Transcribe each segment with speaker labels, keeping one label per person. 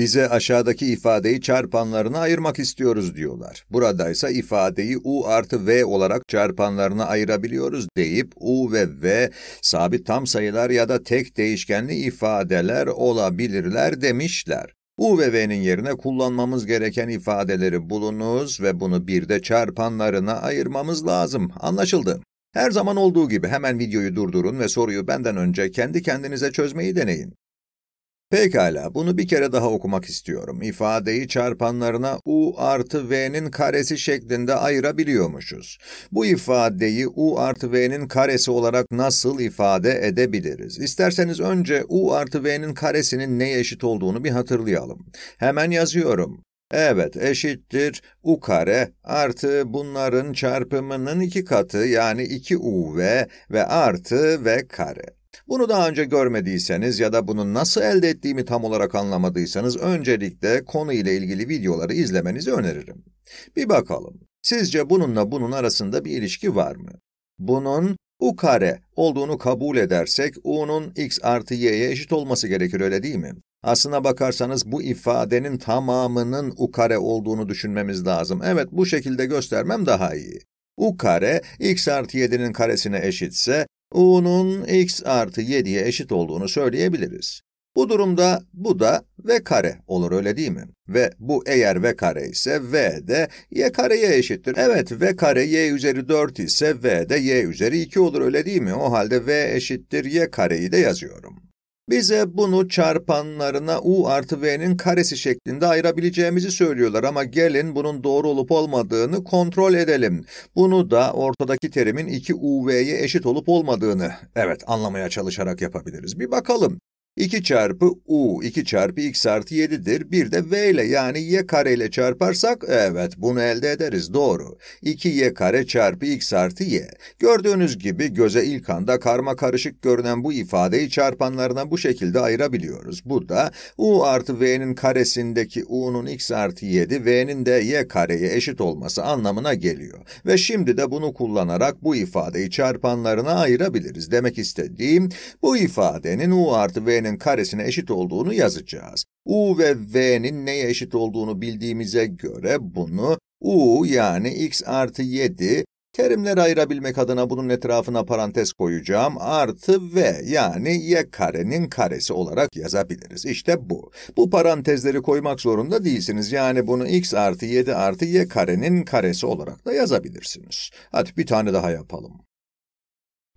Speaker 1: Bize aşağıdaki ifadeyi çarpanlarına ayırmak istiyoruz diyorlar. Buradaysa ifadeyi u artı v olarak çarpanlarına ayırabiliyoruz deyip u ve v sabit tam sayılar ya da tek değişkenli ifadeler olabilirler demişler. U ve V'nin yerine kullanmamız gereken ifadeleri bulunuz ve bunu bir de çarpanlarına ayırmamız lazım. Anlaşıldı. Her zaman olduğu gibi hemen videoyu durdurun ve soruyu benden önce kendi kendinize çözmeyi deneyin. Pekala, bunu bir kere daha okumak istiyorum. İfadeyi çarpanlarına u artı v'nin karesi şeklinde ayırabiliyormuşuz. Bu ifadeyi u artı v'nin karesi olarak nasıl ifade edebiliriz? İsterseniz önce u artı v'nin karesinin neye eşit olduğunu bir hatırlayalım. Hemen yazıyorum. Evet, eşittir u kare artı bunların çarpımının iki katı yani 2uv ve artı v kare. Bunu daha önce görmediyseniz ya da bunu nasıl elde ettiğimi tam olarak anlamadıysanız öncelikle konu ile ilgili videoları izlemenizi öneririm. Bir bakalım. Sizce bununla bunun arasında bir ilişki var mı? Bunun u kare olduğunu kabul edersek u'nun x artı y'ye eşit olması gerekir öyle değil mi? Aslına bakarsanız bu ifadenin tamamının u kare olduğunu düşünmemiz lazım. Evet bu şekilde göstermem daha iyi. u kare x artı 7'nin karesine eşitse u'nun x artı 7'ye eşit olduğunu söyleyebiliriz. Bu durumda bu da v kare olur öyle değil mi? Ve bu eğer v kare ise v de y kareye eşittir. Evet v kare y üzeri 4 ise v de y üzeri 2 olur öyle değil mi? O halde v eşittir y kareyi de yazıyorum. Bize bunu çarpanlarına u artı v'nin karesi şeklinde ayırabileceğimizi söylüyorlar ama gelin bunun doğru olup olmadığını kontrol edelim. Bunu da ortadaki terimin 2uv'ye eşit olup olmadığını evet anlamaya çalışarak yapabiliriz. Bir bakalım. 2 çarpı u, 2 çarpı x artı 7'dir. Bir de v ile yani y kare ile çarparsak, evet bunu elde ederiz, doğru. 2y kare çarpı x artı y. Gördüğünüz gibi göze ilk anda karma karışık görünen bu ifadeyi çarpanlarına bu şekilde ayırabiliyoruz. Bu da u artı v'nin karesindeki u'nun x artı 7, v'nin de y kareye eşit olması anlamına geliyor. Ve şimdi de bunu kullanarak bu ifadeyi çarpanlarına ayırabiliriz. Demek istediğim, bu ifadenin u artı v'nin x'nin karesine eşit olduğunu yazacağız. u ve v'nin neye eşit olduğunu bildiğimize göre bunu u yani x artı 7 Terimleri ayırabilmek adına bunun etrafına parantez koyacağım. Artı v yani y karenin karesi olarak yazabiliriz. İşte bu. Bu parantezleri koymak zorunda değilsiniz. Yani bunu x artı 7 artı y karenin karesi olarak da yazabilirsiniz. Hadi bir tane daha yapalım.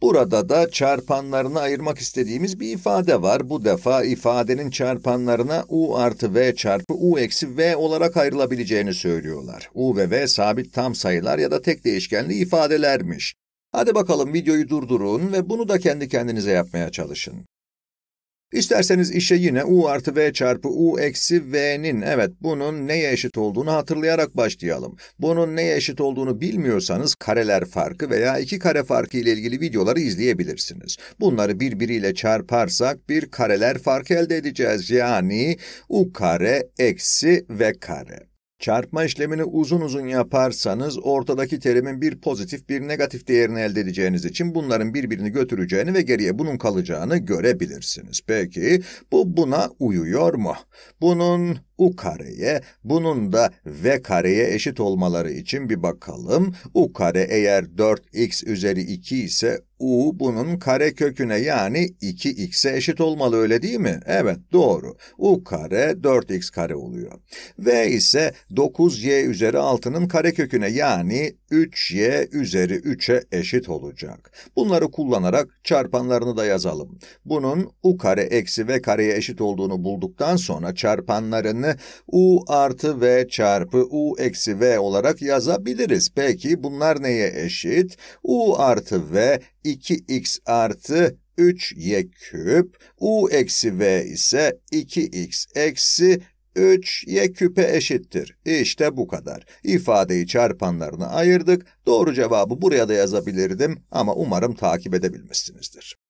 Speaker 1: Burada da çarpanlarını ayırmak istediğimiz bir ifade var. Bu defa ifadenin çarpanlarına u artı v çarpı u eksi v olarak ayrılabileceğini söylüyorlar. u ve v sabit tam sayılar ya da tek değişkenli ifadelermiş. Hadi bakalım videoyu durdurun ve bunu da kendi kendinize yapmaya çalışın. İsterseniz işe yine u artı v çarpı u eksi v'nin, evet bunun neye eşit olduğunu hatırlayarak başlayalım. Bunun neye eşit olduğunu bilmiyorsanız kareler farkı veya iki kare farkı ile ilgili videoları izleyebilirsiniz. Bunları birbiriyle çarparsak bir kareler farkı elde edeceğiz. Yani u kare eksi v kare. Çarpma işlemini uzun uzun yaparsanız ortadaki terimin bir pozitif bir negatif değerini elde edeceğiniz için bunların birbirini götüreceğini ve geriye bunun kalacağını görebilirsiniz. Peki bu buna uyuyor mu? Bunun u kareye, bunun da v kareye eşit olmaları için bir bakalım. u kare eğer 4x üzeri 2 ise u bunun kare köküne yani 2x'e eşit olmalı öyle değil mi? Evet doğru. u kare 4x kare oluyor. v ise 9y üzeri 6'nın kare köküne yani 3y üzeri 3'e eşit olacak. Bunları kullanarak çarpanlarını da yazalım. Bunun u kare eksi v kareye eşit olduğunu bulduktan sonra çarpanlarını u artı v çarpı u eksi v olarak yazabiliriz. Peki bunlar neye eşit? u artı v 2x artı 3y küp, u eksi v ise 2x eksi 3 y küpe eşittir. İşte bu kadar. İfadeyi çarpanlarına ayırdık. Doğru cevabı buraya da yazabilirdim ama umarım takip edebilmişsinizdir.